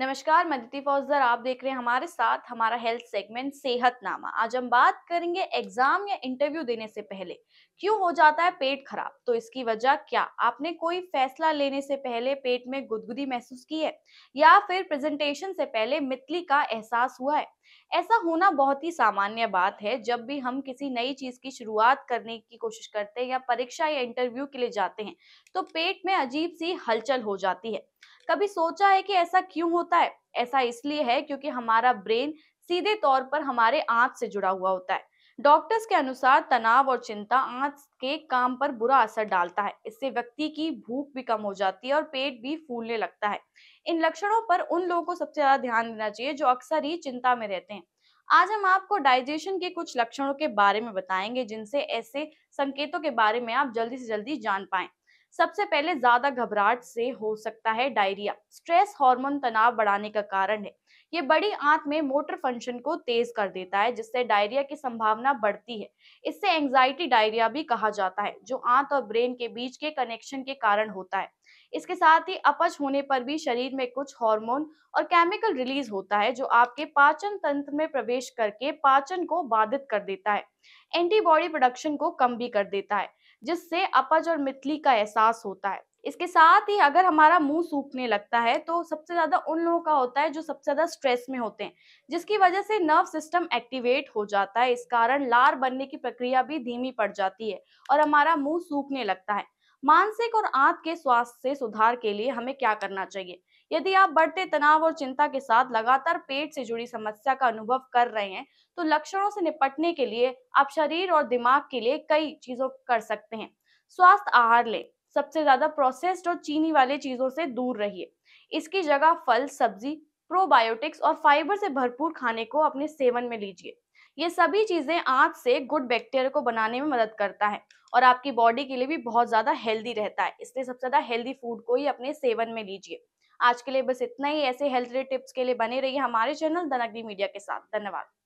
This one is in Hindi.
नमस्कार मैं दिति फौजदार आप देख रहे हैं हमारे साथ हमारा हेल्थ सेगमेंट सेहत नामा आज हम बात करेंगे एग्जाम या इंटरव्यू देने से पहले क्यों हो जाता है पेट खराब तो इसकी वजह क्या आपने कोई फैसला लेने से पहले पेट में गुदगुदी महसूस की है या फिर प्रेजेंटेशन से पहले मितली का एहसास हुआ है ऐसा होना बहुत ही सामान्य बात है जब भी हम किसी नई चीज की शुरुआत करने की कोशिश करते हैं या परीक्षा या इंटरव्यू के लिए जाते हैं तो पेट में अजीब सी हलचल हो जाती है कभी सोचा है कि ऐसा क्यों होता है ऐसा इसलिए है क्योंकि हमारा ब्रेन सीधे तौर पर हमारे आंत से जुड़ा हुआ होता है डॉक्टर्स के अनुसार तनाव और चिंता आंत के काम पर बुरा असर डालता है इससे व्यक्ति की भूख भी कम हो जाती है और पेट भी फूलने लगता है इन लक्षणों पर उन लोगों को सबसे ज्यादा ध्यान देना चाहिए जो अक्सर ही चिंता में रहते हैं आज हम आपको डाइजेशन के कुछ लक्षणों के बारे में बताएंगे जिनसे ऐसे संकेतों के बारे में आप जल्दी से जल्दी जान पाए सबसे पहले ज्यादा घबराहट से हो सकता है डायरिया स्ट्रेस हार्मोन तनाव बढ़ाने का कारण है ये बड़ी आंत में मोटर फंक्शन को तेज कर देता है जिससे डायरिया की संभावना बढ़ती है इससे एंजाइटी डायरिया भी कहा जाता है जो आंत और ब्रेन के बीच के कनेक्शन के कारण होता है इसके साथ ही अपच होने पर भी शरीर में कुछ हार्मोन और केमिकल रिलीज होता है जो आपके पाचन तंत्र में प्रवेश करके पाचन को बाधित कर देता है एंटीबॉडी प्रोडक्शन को कम भी कर देता है जिससे अपज और मितली का एहसास होता है इसके साथ ही अगर हमारा मुंह सूखने लगता है तो सबसे ज्यादा उन लोगों का होता है जो सबसे ज्यादा स्ट्रेस में होते हैं जिसकी वजह से नर्व सिस्टम एक्टिवेट हो जाता है इस कारण लार बनने की प्रक्रिया भी धीमी पड़ जाती है और हमारा मुंह सूखने लगता है मानसिक और आंत के स्वास्थ्य से सुधार के लिए हमें क्या करना चाहिए यदि आप बढ़ते तनाव और चिंता के साथ लगातार पेट से जुड़ी समस्या का अनुभव कर रहे हैं तो लक्षणों से निपटने के लिए आप शरीर और दिमाग के लिए कई चीजों कर सकते हैं स्वास्थ्य आहार लें सबसे ज्यादा प्रोसेस्ड और चीनी वाले चीजों से दूर रहिए इसकी जगह फल सब्जी प्रोबायोटिक्स और फाइबर से भरपूर खाने को अपने सेवन में लीजिए ये सभी चीज़ें आँख से गुड बैक्टीरिया को बनाने में मदद करता है और आपकी बॉडी के लिए भी बहुत ज़्यादा हेल्दी रहता है इसलिए सबसे ज़्यादा हेल्दी फूड को ही अपने सेवन में लीजिए आज के लिए बस इतना ही ऐसे हेल्थ टिप्स के लिए बने रहिए हमारे चैनल धनग्री मीडिया के साथ धन्यवाद